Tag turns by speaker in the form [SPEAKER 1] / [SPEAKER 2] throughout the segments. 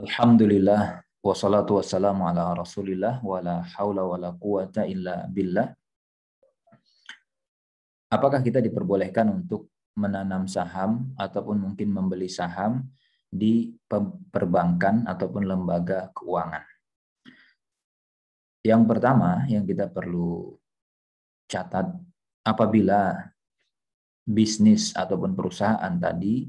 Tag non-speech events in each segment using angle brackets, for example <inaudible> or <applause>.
[SPEAKER 1] Alhamdulillah wassalatu wassalamu ala Rasulillah wala haula wala quwata illa billah. Apakah kita diperbolehkan untuk menanam saham ataupun mungkin membeli saham di perbankan ataupun lembaga keuangan? Yang pertama yang kita perlu catat apabila bisnis ataupun perusahaan tadi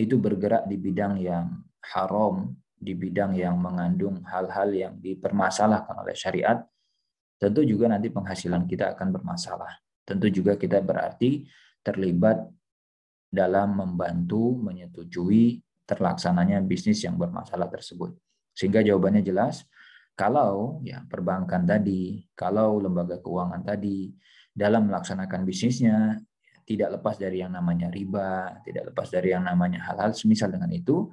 [SPEAKER 1] itu bergerak di bidang yang haram di bidang yang mengandung hal-hal yang dipermasalahkan oleh syariat, tentu juga nanti penghasilan kita akan bermasalah. Tentu juga kita berarti terlibat dalam membantu menyetujui terlaksananya bisnis yang bermasalah tersebut. Sehingga jawabannya jelas, kalau ya perbankan tadi, kalau lembaga keuangan tadi dalam melaksanakan bisnisnya tidak lepas dari yang namanya riba, tidak lepas dari yang namanya hal-hal semisal dengan itu,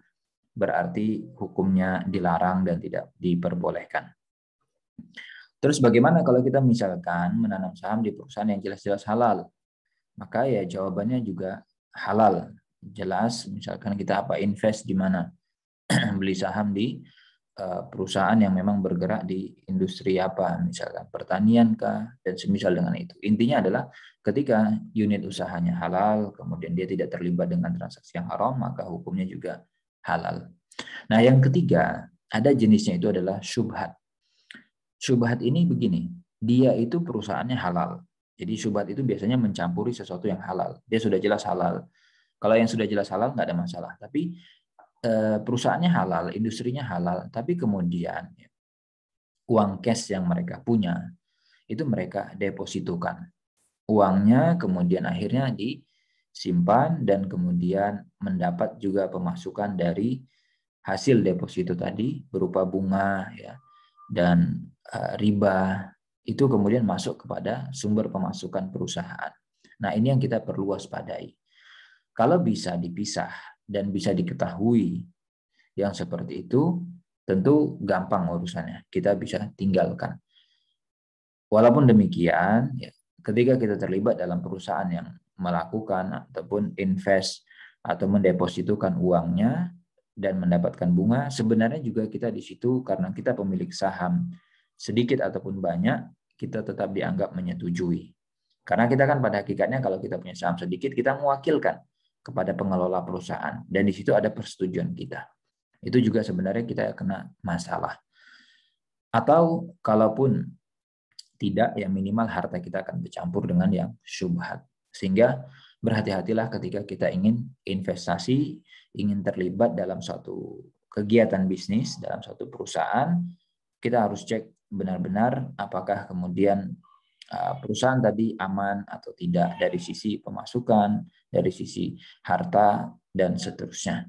[SPEAKER 1] berarti hukumnya dilarang dan tidak diperbolehkan. Terus bagaimana kalau kita misalkan menanam saham di perusahaan yang jelas-jelas halal? Maka ya jawabannya juga halal. Jelas misalkan kita apa invest di mana? <clears throat> Beli saham di eh, perusahaan yang memang bergerak di industri apa, misalkan pertanian kah dan semisal dengan itu. Intinya adalah ketika unit usahanya halal, kemudian dia tidak terlibat dengan transaksi yang haram, maka hukumnya juga halal. Nah, yang ketiga, ada jenisnya itu adalah syubhat. Syubhat ini begini, dia itu perusahaannya halal. Jadi syubhat itu biasanya mencampuri sesuatu yang halal. Dia sudah jelas halal. Kalau yang sudah jelas halal nggak ada masalah. Tapi eh, perusahaannya halal, industrinya halal, tapi kemudian uang cash yang mereka punya itu mereka depositukan. Uangnya kemudian akhirnya di simpan dan kemudian mendapat juga pemasukan dari hasil deposito tadi berupa bunga ya dan eh, riba itu kemudian masuk kepada sumber pemasukan perusahaan. Nah, ini yang kita perlu waspadai. Kalau bisa dipisah dan bisa diketahui yang seperti itu, tentu gampang urusannya. Kita bisa tinggalkan. Walaupun demikian, ya, ketika kita terlibat dalam perusahaan yang melakukan ataupun invest atau mendepositukan uangnya dan mendapatkan bunga, sebenarnya juga kita di situ karena kita pemilik saham sedikit ataupun banyak, kita tetap dianggap menyetujui. Karena kita kan pada hakikatnya kalau kita punya saham sedikit, kita mewakilkan kepada pengelola perusahaan. Dan di situ ada persetujuan kita. Itu juga sebenarnya kita kena masalah. Atau kalaupun tidak, ya minimal harta kita akan bercampur dengan yang syubhat. Sehingga berhati-hatilah ketika kita ingin investasi, ingin terlibat dalam suatu kegiatan bisnis, dalam suatu perusahaan, kita harus cek benar-benar apakah kemudian uh, perusahaan tadi aman atau tidak dari sisi pemasukan, dari sisi harta, dan seterusnya.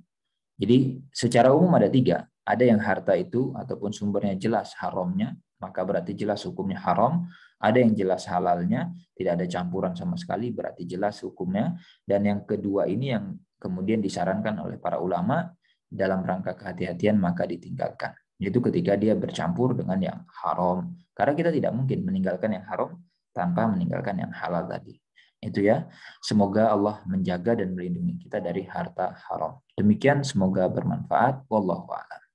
[SPEAKER 1] Jadi secara umum ada tiga. Ada yang harta itu ataupun sumbernya jelas haramnya, maka berarti jelas hukumnya haram. Ada yang jelas halalnya, tidak ada campuran sama sekali, berarti jelas hukumnya. Dan yang kedua ini yang kemudian disarankan oleh para ulama dalam rangka kehati-hatian maka ditinggalkan. Yaitu ketika dia bercampur dengan yang haram. Karena kita tidak mungkin meninggalkan yang haram tanpa meninggalkan yang halal tadi. Itu ya. Semoga Allah menjaga dan melindungi kita dari harta haram. Demikian semoga bermanfaat. Wallahu a'lam.